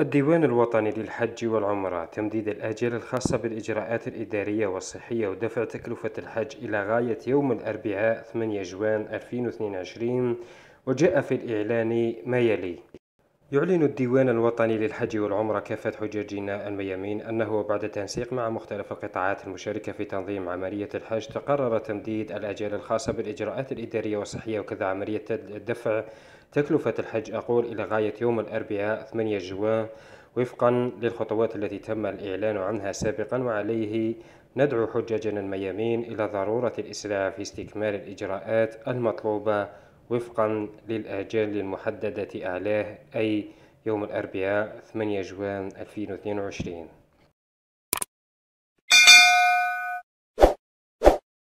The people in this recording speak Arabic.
الديوان الوطني للحج والعمرة تمديد الآجال الخاصة بالإجراءات الإدارية والصحية ودفع تكلفة الحج إلى غاية يوم الأربعاء 8 جوان 2022 وجاء في الإعلان ما يلي يعلن الديوان الوطني للحج والعمرة كافة حجاجنا الميامين أنه بعد تنسيق مع مختلف القطاعات المشاركة في تنظيم عملية الحج تقرر تمديد الأجال الخاصة بالإجراءات الإدارية والصحية وكذا عملية دفع تكلفة الحج أقول إلى غاية يوم الأربعاء 8 جوان وفقا للخطوات التي تم الإعلان عنها سابقا وعليه ندعو حجاجنا الميامين إلى ضرورة الإسراع في استكمال الإجراءات المطلوبة وفقا للآجال المحددة أعلاه أي يوم الأربعاء 8 جوان 2022